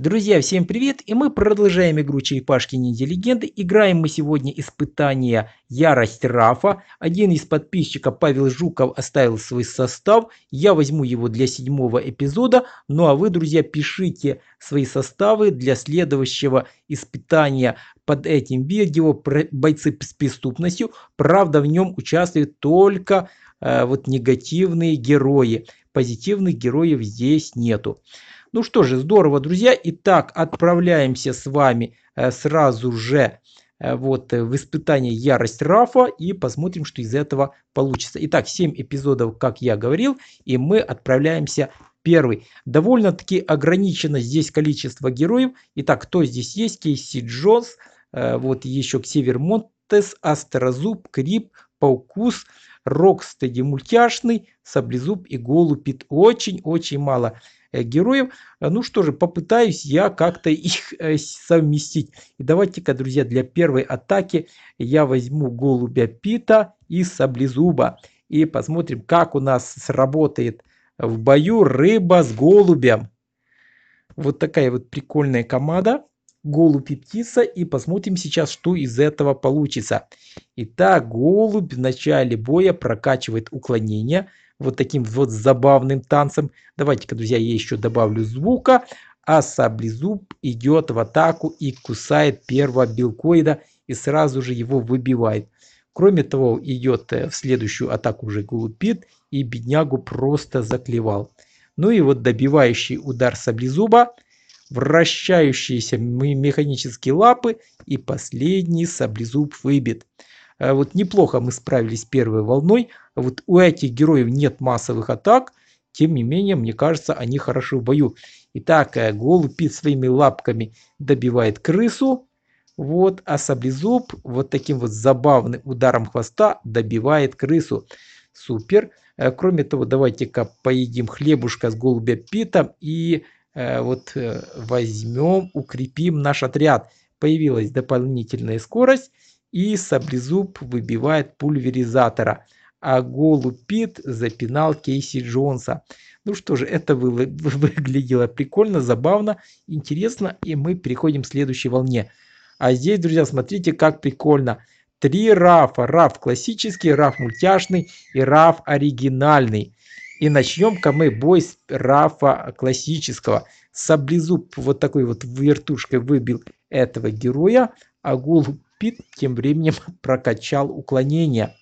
Друзья, всем привет! И мы продолжаем игру Черепашки Ниндзя Легенды. Играем мы сегодня испытание Ярость Рафа. Один из подписчиков, Павел Жуков, оставил свой состав. Я возьму его для седьмого эпизода. Ну а вы, друзья, пишите свои составы для следующего испытания под этим видео «Бойцы с преступностью». Правда, в нем участвуют только э, вот негативные герои. Позитивных героев здесь нету. Ну что же, здорово, друзья. Итак, отправляемся с вами э, сразу же э, вот, э, в испытание «Ярость Рафа» и посмотрим, что из этого получится. Итак, 7 эпизодов, как я говорил, и мы отправляемся первый. Довольно-таки ограничено здесь количество героев. Итак, кто здесь есть? Кейси Джонс, вот еще Ксевер Монтес, Астерозуб, Крип, Паукус, Рокстеди мультяшный, Саблезуб и Голупит. Очень-очень мало Э, героев. Э, ну что же, попытаюсь я как-то их э, совместить. И давайте-ка, друзья, для первой атаки я возьму голубя Пита и саблезуба. И посмотрим, как у нас сработает в бою рыба с голубем. Вот такая вот прикольная команда. Голубь и птица. И посмотрим сейчас, что из этого получится. Итак, голубь в начале боя прокачивает уклонение вот таким вот забавным танцем. Давайте-ка, друзья, я еще добавлю звука. А саблезуб идет в атаку и кусает первого белкоида и сразу же его выбивает. Кроме того, идет э, в следующую атаку уже голубит и беднягу просто заклевал. Ну и вот добивающий удар саблезуба, вращающиеся механические лапы и последний саблезуб выбит. Э, вот неплохо мы справились первой волной. Вот у этих героев нет массовых атак, тем не менее, мне кажется, они хороши в бою. Итак, э, голубь своими лапками добивает крысу. Вот, а саблезуб вот таким вот забавным ударом хвоста добивает крысу. Супер. Э, кроме того, давайте-ка поедим хлебушка с голубя питом и э, вот возьмем, укрепим наш отряд. Появилась дополнительная скорость и саблезуб выбивает пульверизатора, а голупит Пит запинал Кейси Джонса. Ну что же, это вы, выглядело прикольно, забавно, интересно, и мы переходим к следующей волне. А здесь, друзья, смотрите, как прикольно. Три рафа. Раф классический, раф мультяшный и раф оригинальный. И начнем-ка мы бой с рафа классического. Саблезуб вот такой вот вертушкой выбил этого героя, а Гул Пит тем временем прокачал уклонение.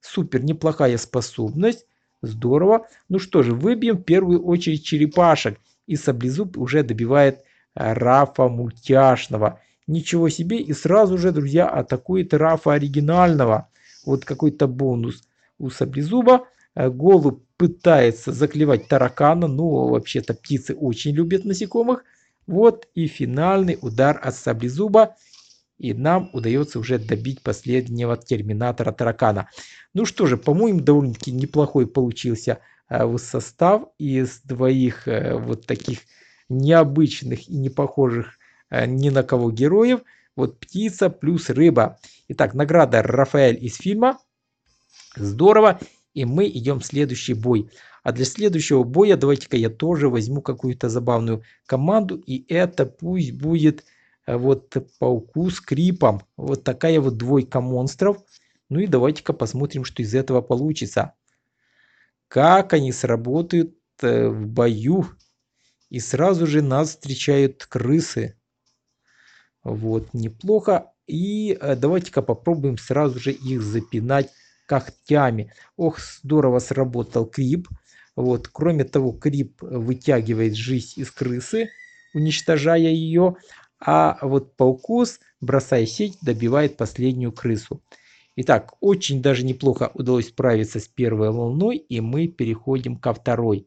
Супер, неплохая способность. Здорово. Ну что же, выбьем в первую очередь черепашек. И саблезуб уже добивает э, Рафа мультяшного. Ничего себе. И сразу же, друзья, атакует Рафа оригинального. Вот какой-то бонус у саблезуба. Э, голубь пытается заклевать таракана. Ну, вообще-то птицы очень любят насекомых. Вот и финальный удар от саблезуба. И нам удается уже добить последнего терминатора таракана. Ну что же, по-моему, довольно-таки неплохой получился э, состав из двоих э, вот таких необычных и не похожих э, ни на кого героев. Вот птица плюс рыба. Итак, награда Рафаэль из фильма. Здорово. И мы идем в следующий бой. А для следующего боя давайте-ка я тоже возьму какую-то забавную команду. И это пусть будет вот пауку с крипом. Вот такая вот двойка монстров. Ну и давайте-ка посмотрим, что из этого получится. Как они сработают э, в бою. И сразу же нас встречают крысы. Вот, неплохо. И э, давайте-ка попробуем сразу же их запинать когтями. Ох, здорово сработал крип. Вот, кроме того, крип вытягивает жизнь из крысы, уничтожая ее. А вот Паукос, бросая сеть, добивает последнюю крысу. Итак, очень даже неплохо удалось справиться с первой волной, и мы переходим ко второй.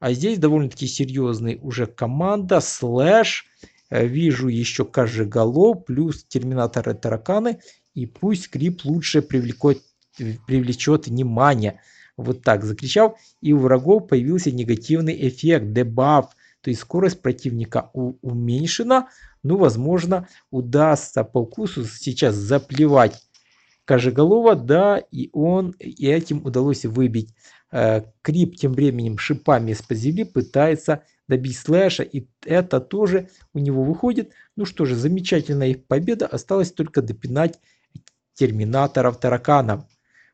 А здесь довольно-таки серьезный уже команда, слэш, э, вижу еще Кожегало, плюс Терминаторы Тараканы, и пусть скрип лучше привлекет, привлечет внимание. Вот так закричал, и у врагов появился негативный эффект, дебаф, то есть скорость противника уменьшена. Ну, возможно, удастся по Паукусу сейчас заплевать Кожеголова, да, и он, и этим удалось выбить. Э, крип тем временем шипами из-под земли пытается добить слэша, и это тоже у него выходит. Ну что же, замечательная их победа, осталось только допинать терминаторов тараканов.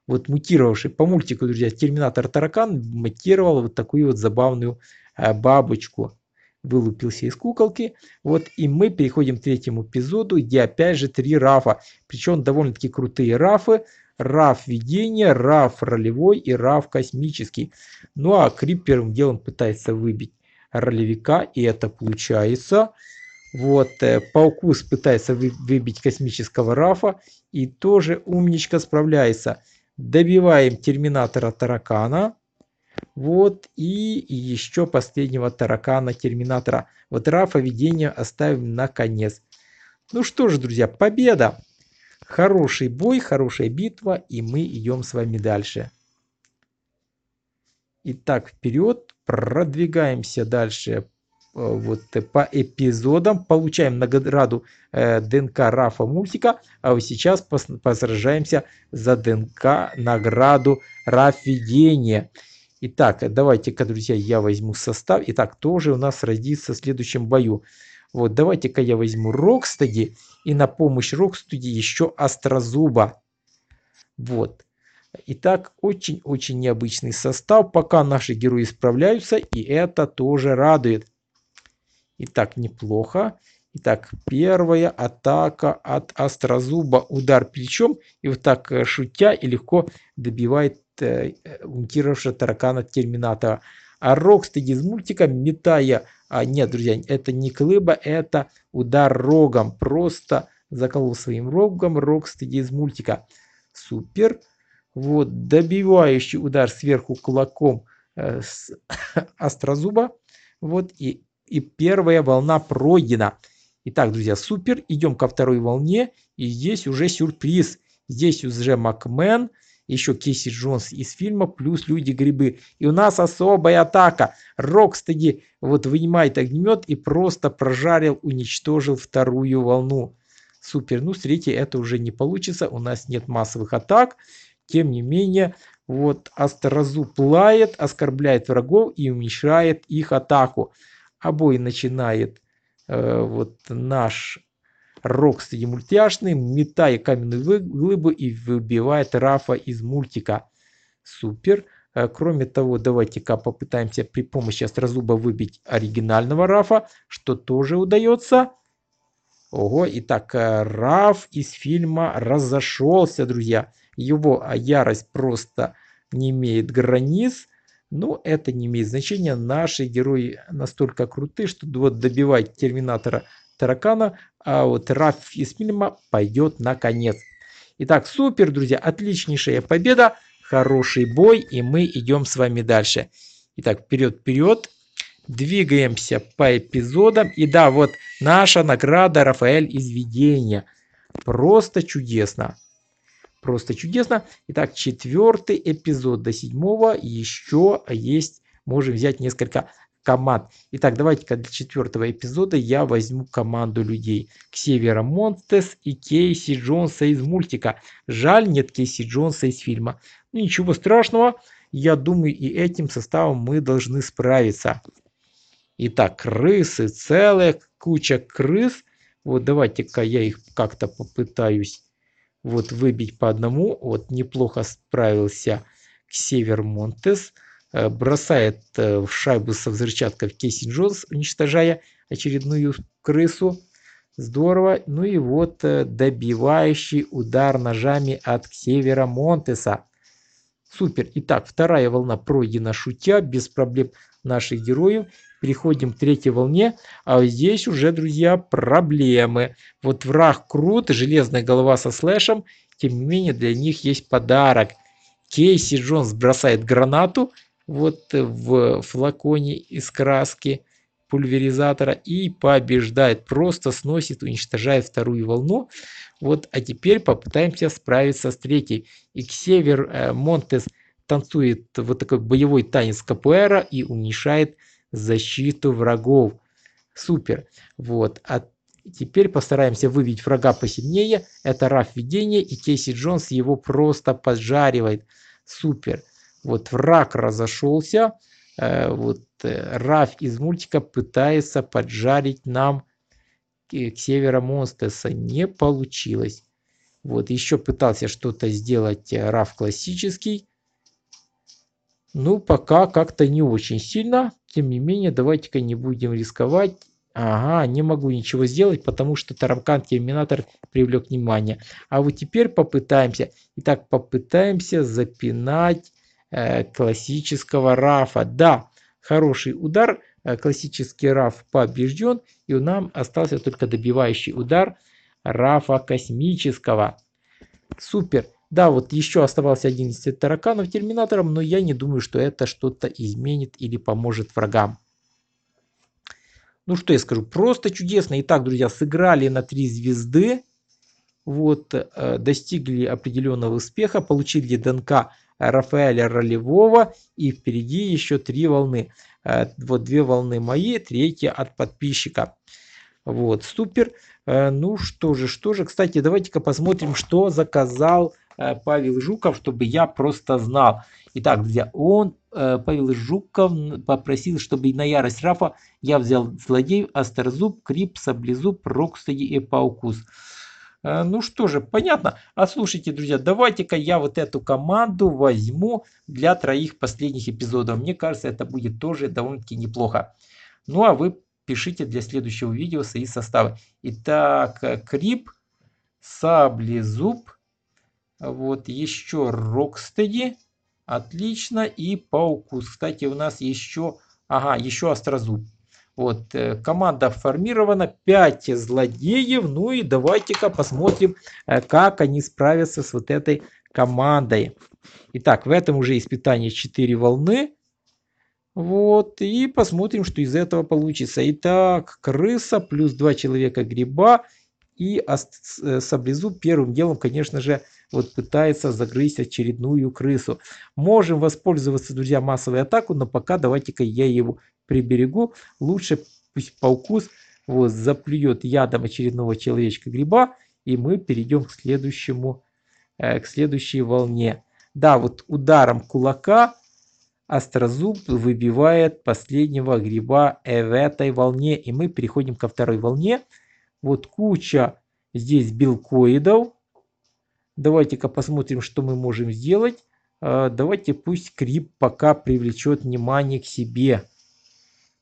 Вот мутировавший по мультику, друзья, терминатор таракан мутировал вот такую вот забавную э, бабочку вылупился из куколки. Вот, и мы переходим к третьему эпизоду, где опять же три рафа. Причем довольно-таки крутые рафы. Раф видения, раф ролевой и раф космический. Ну а Крип первым делом пытается выбить ролевика, и это получается. Вот, э, Паукус пытается выбить космического рафа, и тоже умничка справляется. Добиваем терминатора таракана. Вот и, еще последнего таракана Терминатора. Вот Рафа видение оставим на конец. Ну что же, друзья, победа! Хороший бой, хорошая битва, и мы идем с вами дальше. Итак, вперед, продвигаемся дальше э, вот по эпизодам, получаем награду э, ДНК Рафа Мультика, а вот сейчас пос, посражаемся за ДНК награду Рафа Видения. Итак, давайте-ка, друзья, я возьму состав. Итак, тоже у нас родится в следующем бою. Вот, давайте-ка я возьму Рокстеди. И на помощь Рокстеди еще Острозуба. Вот. Итак, очень-очень необычный состав. Пока наши герои справляются. И это тоже радует. Итак, неплохо. Итак, первая атака от острозуба, удар плечом, и вот так э, шутя и легко добивает э, э унтировавшего таракана Терминатора. А Рокстед из мультика, метая... А, нет, друзья, это не клыба, это удар рогом. Просто заколол своим рогом Рокстед из мультика. Супер. Вот, добивающий удар сверху кулаком э, с острозуба. Вот, и, и первая волна пройдена. Итак, друзья, супер. Идем ко второй волне. И здесь уже сюрприз. Здесь уже Макмен, еще Кейси Джонс из фильма, плюс Люди-грибы. И у нас особая атака. Рокстеди вот вынимает огнемет и просто прожарил, уничтожил вторую волну. Супер. Ну, с третьей это уже не получится. У нас нет массовых атак. Тем не менее, вот Астрозу плает, оскорбляет врагов и уменьшает их атаку. Обои начинает Э, вот наш рок среди мультяшный, метая каменную глыбу и выбивает Рафа из мультика. Супер. Э, кроме того, давайте-ка попытаемся при помощи острозуба выбить оригинального Рафа, что тоже удается. Ого, итак, э, Раф из фильма разошелся, друзья. Его ярость просто не имеет границ. Но это не имеет значения. Наши герои настолько круты, что вот добивать Терминатора таракана, а вот Раф из фильма пойдет на конец. Итак, супер, друзья, отличнейшая победа, хороший бой, и мы идем с вами дальше. Итак, вперед-вперед, двигаемся по эпизодам. И да, вот наша награда Рафаэль из видения. Просто чудесно. Просто чудесно. Итак, четвертый эпизод до седьмого. Еще есть, можем взять несколько команд. Итак, давайте-ка для четвертого эпизода я возьму команду людей. Ксевера Монтес и Кейси Джонса из мультика. Жаль, нет Кейси Джонса из фильма. Ну, ничего страшного. Я думаю, и этим составом мы должны справиться. Итак, крысы, целая куча крыс. Вот давайте-ка я их как-то попытаюсь вот выбить по одному, вот неплохо справился Ксевер Монтес, э, бросает э, в шайбу со взрывчаткой в Кейси Джонс, уничтожая очередную крысу. Здорово. Ну и вот э, добивающий удар ножами от Ксевера Монтеса. Супер. Итак, вторая волна пройдена шутя, без проблем наших героев переходим к третьей волне, а здесь уже, друзья, проблемы. Вот враг крут, железная голова со слэшем, тем не менее для них есть подарок. Кейси Джонс бросает гранату вот в флаконе из краски пульверизатора и побеждает. Просто сносит, уничтожает вторую волну. Вот, а теперь попытаемся справиться с третьей. И к север э, Монтес танцует вот такой боевой танец капуэра и уменьшает защиту врагов. Супер. Вот. А теперь постараемся выбить врага посильнее. Это Раф видение и Кейси Джонс его просто поджаривает. Супер. Вот враг разошелся. Э, вот э, Раф из мультика пытается поджарить нам э, к северу Монстеса. Не получилось. Вот еще пытался что-то сделать Раф классический. Ну, пока как-то не очень сильно. Тем не менее, давайте-ка не будем рисковать. Ага, не могу ничего сделать, потому что таракан терминатор привлек внимание. А вот теперь попытаемся. Итак, попытаемся запинать э, классического рафа. Да, хороший удар. Э, классический раф побежден. И у нас остался только добивающий удар рафа космического. Супер. Да, вот еще оставался один из тараканов терминатором, но я не думаю, что это что-то изменит или поможет врагам. Ну что я скажу, просто чудесно. Итак, друзья, сыграли на три звезды. Вот, э, достигли определенного успеха, получили ДНК Рафаэля Ролевого и впереди еще три волны. Э, вот две волны мои, третья от подписчика. Вот, супер. Э, ну что же, что же. Кстати, давайте-ка посмотрим, что заказал Э, Павел Жуков, чтобы я просто знал. Итак, друзья, он, э, Павел Жуков, попросил, чтобы на ярость Рафа я взял злодеев Острозуб, Крип, Саблезуб, Рокстеди и Паукус. Э, ну что же, понятно. А слушайте, друзья, давайте-ка я вот эту команду возьму для троих последних эпизодов. Мне кажется, это будет тоже довольно-таки неплохо. Ну а вы пишите для следующего видео свои составы. Итак, Крип, Саблезуб, вот еще Рокстеди. Отлично. И Паукус. Кстати, у нас еще... Ага, еще Острозуб. Вот, э, команда формирована, 5 злодеев, ну и давайте-ка посмотрим, э, как они справятся с вот этой командой. Итак, в этом уже испытание 4 волны. Вот, и посмотрим, что из этого получится. Итак, крыса плюс 2 человека гриба и э, саблезуб первым делом, конечно же, вот пытается загрызть очередную крысу. Можем воспользоваться, друзья, массовой атакой, но пока давайте-ка я его приберегу. Лучше пусть паукус вот, заплюет ядом очередного человечка гриба, и мы перейдем к следующему, э, к следующей волне. Да, вот ударом кулака Острозуб выбивает последнего гриба э, в этой волне. И мы переходим ко второй волне. Вот куча здесь белкоидов. Давайте-ка посмотрим, что мы можем сделать. А, давайте пусть крип пока привлечет внимание к себе.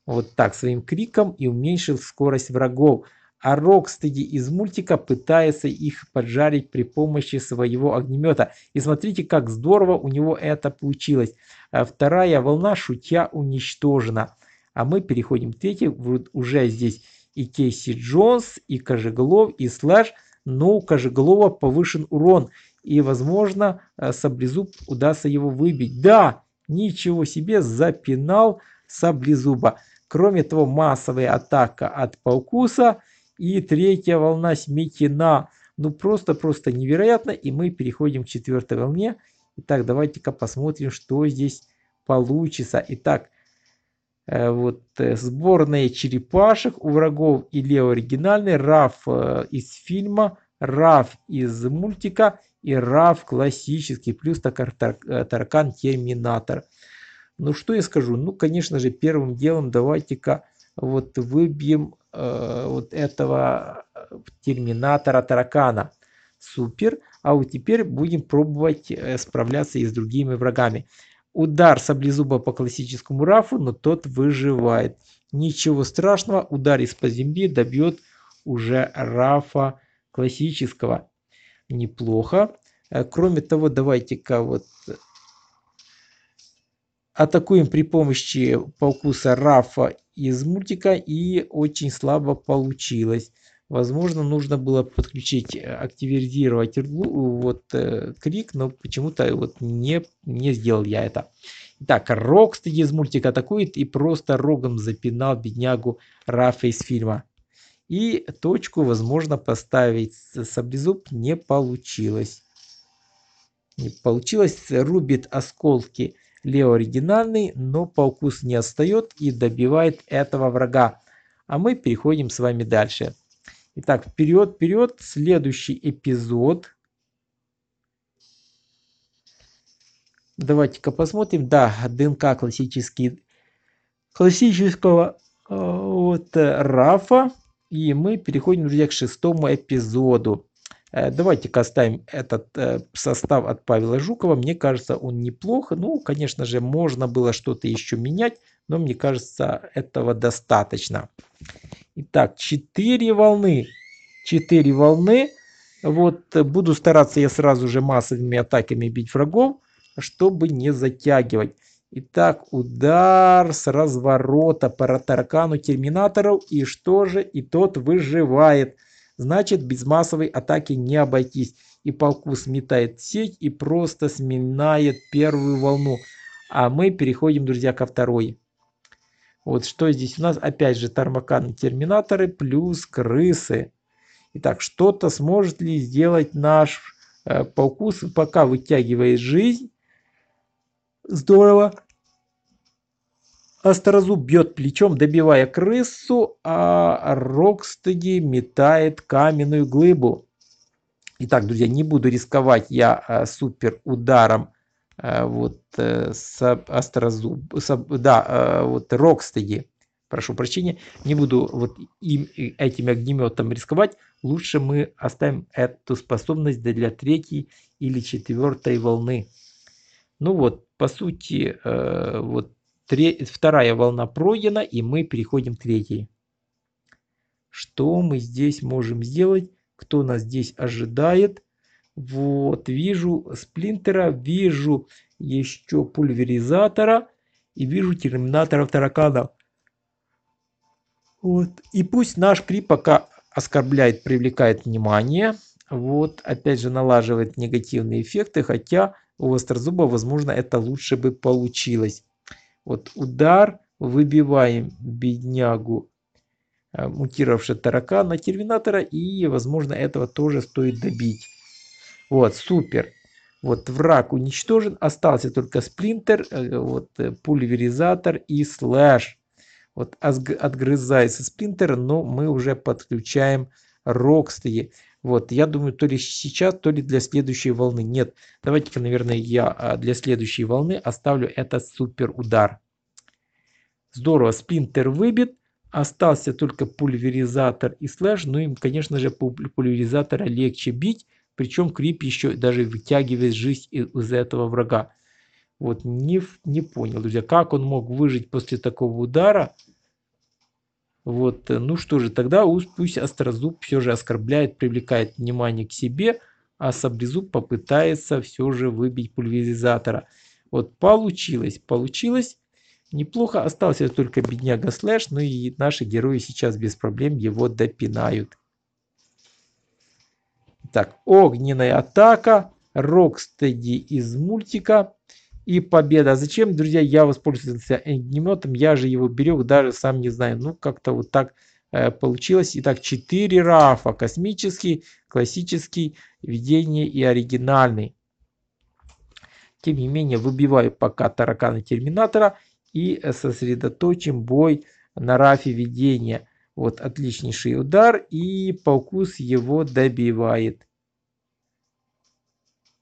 Вот так, своим криком и уменьшил скорость врагов. А Рокстеди из мультика пытается их поджарить при помощи своего огнемета. И смотрите, как здорово у него это получилось. А вторая волна, шутя, уничтожена. А мы переходим к третьей. Вот уже здесь и Кейси Джонс, и Кожеглов, и Слэш – но у Кожеглова повышен урон, и, возможно, э, Саблезуб удастся его выбить. Да, ничего себе, запинал Саблезуба. Кроме того, массовая атака от Паукуса и третья волна Сметина. Ну, просто-просто невероятно. И мы переходим к четвертой волне. Итак, давайте-ка посмотрим, что здесь получится. Итак, Э, вот э, сборные черепашек у врагов и Лео оригинальный, Раф э, из фильма, Раф из мультика и Раф классический, плюс такар Таркан Терминатор. Ну что я скажу, ну конечно же первым делом давайте-ка вот выбьем э, вот этого Терминатора Таракана. Супер. А вот теперь будем пробовать справляться и с другими врагами. Удар саблезуба по классическому Рафу, но тот выживает. Ничего страшного, удар из-под земли добьет уже Рафа классического. Неплохо. Э, кроме того, давайте-ка вот э, атакуем при помощи паукуса Рафа из мультика и очень слабо получилось. Возможно, нужно было подключить, э, активизировать вот, э, крик, но почему-то вот не, не сделал я это. Итак, Рокстед из мультика атакует и просто рогом запинал беднягу Рафа из фильма. И точку, возможно, поставить саблезуб не получилось. Не получилось, рубит осколки Лео оригинальный, но по укусу не отстает и добивает этого врага. А мы переходим с вами дальше. Итак, вперед, вперед. Следующий эпизод. Давайте-ка посмотрим. Да, ДНК классический, классического э, вот, э, Рафа. И мы переходим, друзья, к шестому эпизоду. Э, давайте-ка оставим этот состав от Павла Жукова. Мне кажется, он неплохо. Ну, конечно же, можно было что-то еще менять. Но мне кажется, этого достаточно. Итак, 4 волны. 4 волны. Вот э, буду стараться я сразу же массовыми атаками бить врагов, чтобы не затягивать. Итак, удар с разворота по таракану терминаторов. И что же? И тот выживает. Значит, без массовой атаки не обойтись. И полку сметает сеть и просто сминает первую волну. А мы переходим, друзья, ко второй. Вот что здесь у нас? Опять же, терминаторы плюс крысы. Итак, что-то сможет ли сделать наш э, паукус, пока вытягивает жизнь? Здорово. Острозуб бьет плечом, добивая крысу, а Рокстеди метает каменную глыбу. Итак, друзья, не буду рисковать я э, супер ударом Э, вот э, с астрозуб, да, э, вот Рокстеди, прошу прощения, не буду вот им, этим огнеметом рисковать, лучше мы оставим эту способность для третьей или четвертой волны. Ну вот, по сути, вот вторая волна пройдена, и мы переходим к третьей. Что мы здесь можем сделать? Кто нас здесь ожидает? Вот, вижу сплинтера, вижу еще пульверизатора и вижу терминаторов тараканов. Вот. И пусть наш крип пока оскорбляет, привлекает внимание. Вот, опять же, налаживает негативные эффекты, хотя у острозуба, возможно, это лучше бы получилось. Вот удар, выбиваем беднягу э, мутировавшего таракана, терминатора, и, возможно, этого тоже стоит добить. Вот, супер. Вот враг уничтожен, остался только сплинтер, э, вот э, пульверизатор и слэш. Вот отгрызается сплинтер, но мы уже подключаем рокстеи. Вот, я думаю, то ли сейчас, то ли для следующей волны. Нет, давайте-ка, наверное, я а, для следующей волны оставлю этот супер удар. Здорово, сплинтер выбит. Остался только пульверизатор и слэш. Ну, им, конечно же, пульверизатора легче бить. Причем Крип еще даже вытягивает жизнь из этого врага. Вот не, не понял, друзья, как он мог выжить после такого удара. Вот, э, ну что же, тогда пусть Острозуб все же оскорбляет, привлекает внимание к себе, а Саблезуб попытается все же выбить пульверизатора. Вот получилось, получилось. Неплохо остался только бедняга Слэш, ну и наши герои сейчас без проблем его допинают. Так, огненная атака, Рокстеди из мультика и победа. зачем, друзья, я воспользовался огнеметом, я же его берег, даже сам не знаю. Ну, как-то вот так э, получилось. Итак, 4 рафа. Космический, классический, видение и оригинальный. Тем не менее, выбиваю пока таракана Терминатора и сосредоточим бой на рафе видения. Вот отличнейший удар. И Паукус его добивает.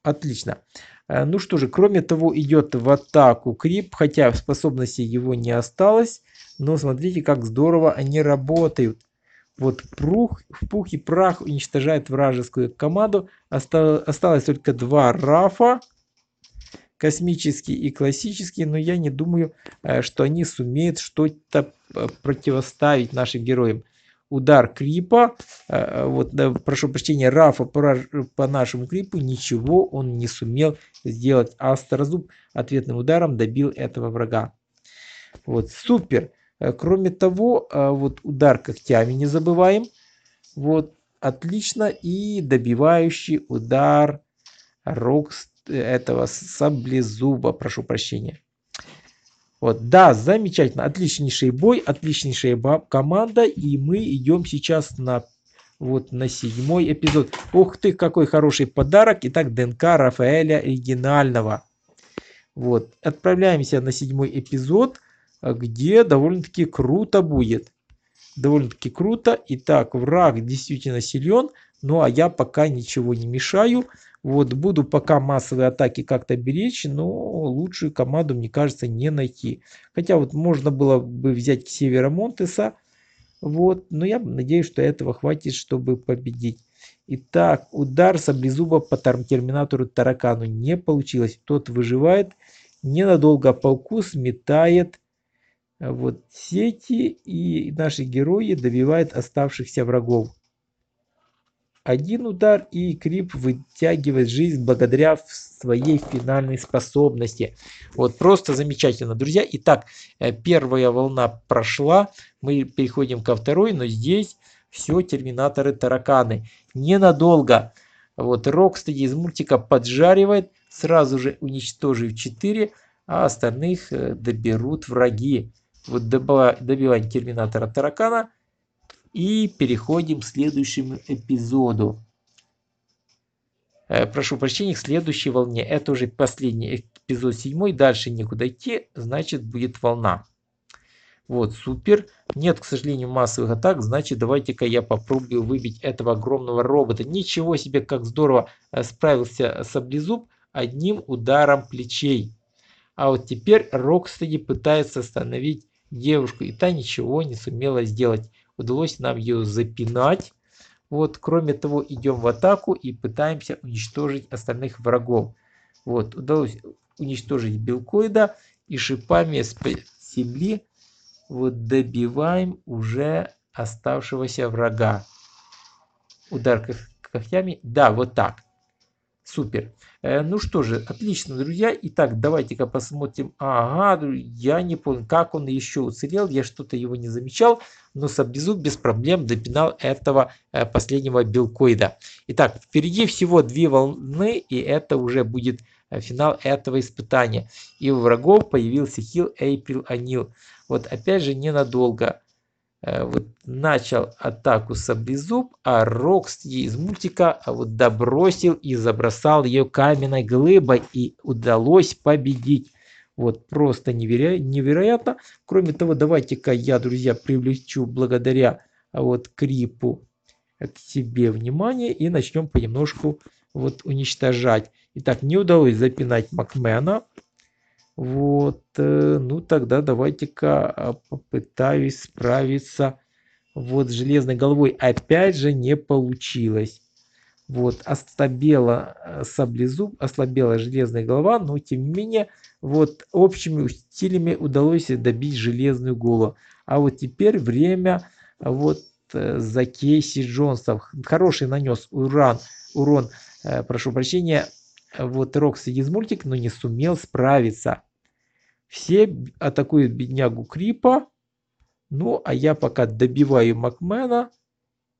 Отлично. Э, ну что же, кроме того, идет в атаку Крип, хотя в способности его не осталось. Но смотрите, как здорово они работают. Вот прух, в пух и прах уничтожает вражескую команду. Осталось только два Рафа космические и классические, но я не думаю, э, что они сумеют что-то э, противоставить нашим героям. Удар Крипа, э, вот, прошу прощения, Рафа по, по нашему Крипу, ничего он не сумел сделать. Астрозуб ответным ударом добил этого врага. Вот, супер. Кроме того, вот удар когтями не забываем. Вот, отлично. И добивающий удар Рокс этого саблезуба, прошу прощения. Вот, да, замечательно, отличнейший бой, отличнейшая команда, и мы идем сейчас на вот на седьмой эпизод. Ух ты, какой хороший подарок. Итак, ДНК Рафаэля оригинального. Вот, отправляемся на седьмой эпизод, где довольно-таки круто будет. Довольно-таки круто. Итак, враг действительно силен. Ну, а я пока ничего не мешаю. Вот буду пока массовые атаки как-то беречь, но лучшую команду, мне кажется, не найти. Хотя вот можно было бы взять к северо Монтеса. Вот, но я надеюсь, что этого хватит, чтобы победить. Итак, удар Саблезуба по терминатору Таракану не получилось. Тот выживает. Ненадолго пауку сметает вот сети и наши герои добивают оставшихся врагов один удар, и Крип вытягивает жизнь благодаря своей финальной способности. Вот просто замечательно, друзья. Итак, э, первая волна прошла, мы переходим ко второй, но здесь все терминаторы-тараканы. Ненадолго. Вот Рокстеди из мультика поджаривает, сразу же уничтожив 4, а остальных э, доберут враги. Вот добивание терминатора-таракана – и переходим к следующему эпизоду. Э, прошу прощения, к следующей волне. Это уже последний эпизод, седьмой. Дальше некуда идти, значит будет волна. Вот, супер. Нет, к сожалению, массовых атак. Значит, давайте-ка я попробую выбить этого огромного робота. Ничего себе, как здорово э, справился Саблезуб одним ударом плечей. А вот теперь Рокстеди пытается остановить девушку, и та ничего не сумела сделать удалось нам ее запинать. Вот, кроме того, идем в атаку и пытаемся уничтожить остальных врагов. Вот, удалось уничтожить белкоида и шипами с земли вот добиваем уже оставшегося врага. Удар когтями. Да, вот так. Супер. Э, ну что же, отлично, друзья. Итак, давайте-ка посмотрим. Ага, я не понял, как он еще уцелел. Я что-то его не замечал. Но Сабизу без проблем допинал этого э, последнего Белкоида. Итак, впереди всего две волны, и это уже будет э, финал этого испытания. И у врагов появился хил Эйприл Анил. Вот опять же ненадолго. Э, вот начал атаку Саблезуб, а Рокс из мультика а вот добросил и забросал ее каменной глыбой и удалось победить. Вот просто неверо... невероятно. Кроме того, давайте-ка я, друзья, привлечу благодаря а вот Крипу к себе внимание и начнем понемножку вот уничтожать. Итак, не удалось запинать Макмена. Вот, э, ну тогда давайте-ка а, попытаюсь справиться вот с железной головой. Опять же не получилось. Вот, ослабела э, саблезуб, ослабела железная голова, но тем не менее, вот общими усилиями удалось добить железную голову. А вот теперь время вот э, за Кейси Джонсов. Хороший нанес уран, урон, прошу прощения, вот Рокси из мультика, но не сумел справиться. Все атакуют беднягу Крипа. Ну, а я пока добиваю Макмена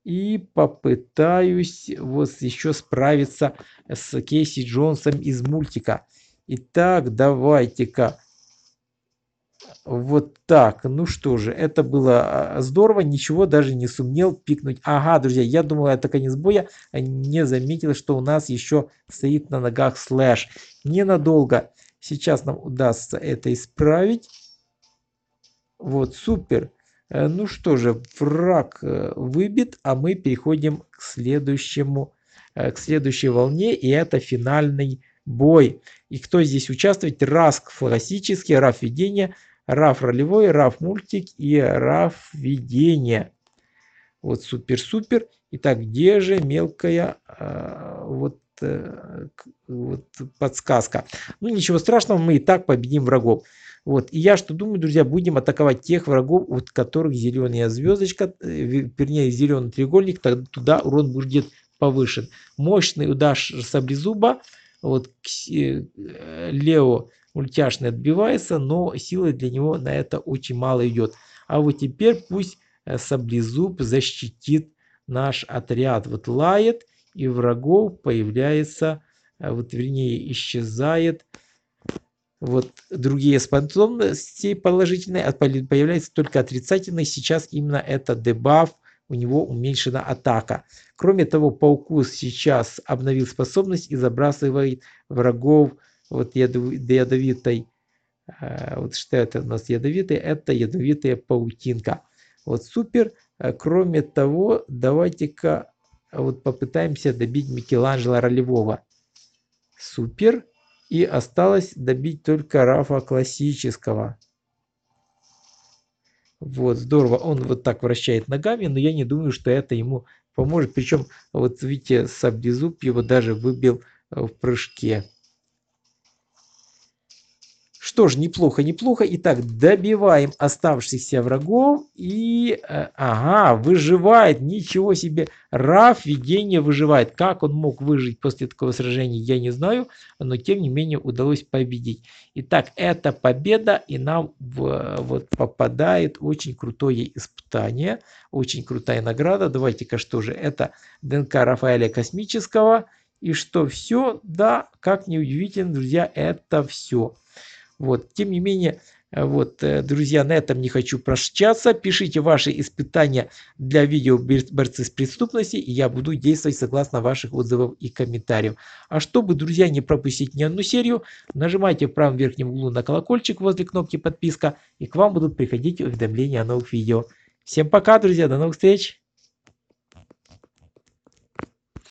и попытаюсь вот еще справиться с Кейси Джонсом из мультика. Итак, давайте-ка вот так. Ну что же, это было а, здорово. Ничего даже не сумел пикнуть. Ага, друзья, я думал, это конец боя. А не заметил, что у нас еще стоит на ногах слэш. Ненадолго. Сейчас нам удастся это исправить. Вот, супер. Э, ну что же, враг э, выбит, а мы переходим к следующему, э, к следующей волне. И это финальный бой. И кто здесь участвует? Раск классический, Раф Видение – RAF ролевой, RAF мультик и RAF видение. Вот супер-супер. Итак, где же мелкая э, вот, э, вот подсказка? Ну ничего страшного, мы и так победим врагов. Вот. И я что думаю, друзья, будем атаковать тех врагов, вот которых зеленая звездочка, э, вернее зеленый треугольник, тогда туда урон будет повышен. Мощный удар саблезуба, вот э, э, Лео Мультяшный отбивается, но силы для него на это очень мало идет. А вот теперь пусть э, Саблезуб защитит наш отряд. Вот лает, и врагов появляется, э, вот вернее исчезает. Вот другие способности положительные, а появляются только отрицательные. Сейчас именно это дебаф, у него уменьшена атака. Кроме того, пауку сейчас обновил способность и забрасывает врагов вот ядовитой, э, вот что это у нас ядовитые, это ядовитая паутинка. Вот супер. Э, кроме того, давайте-ка э, вот попытаемся добить Микеланджело ролевого. Супер. И осталось добить только Рафа классического. Вот, здорово. Он вот так вращает ногами, но я не думаю, что это ему поможет. Причем, вот видите, Сабдизуб его даже выбил в прыжке. Что ж, неплохо, неплохо. Итак, добиваем оставшихся врагов. И, э, ага, выживает. Ничего себе. Раф Вигения выживает. Как он мог выжить после такого сражения, я не знаю. Но, тем не менее, удалось победить. Итак, это победа. И нам в, вот попадает очень крутое испытание. Очень крутая награда. Давайте-ка, что же это? ДНК Рафаэля Космического. И что все, да, как неудивительно, друзья, это все. Вот, тем не менее, э, вот, э, друзья, на этом не хочу прощаться. Пишите ваши испытания для видео «Борцы с преступностью», и я буду действовать согласно ваших отзывов и комментариев. А чтобы, друзья, не пропустить ни одну серию, нажимайте в правом верхнем углу на колокольчик возле кнопки «Подписка», и к вам будут приходить уведомления о новых видео. Всем пока, друзья, до новых встреч!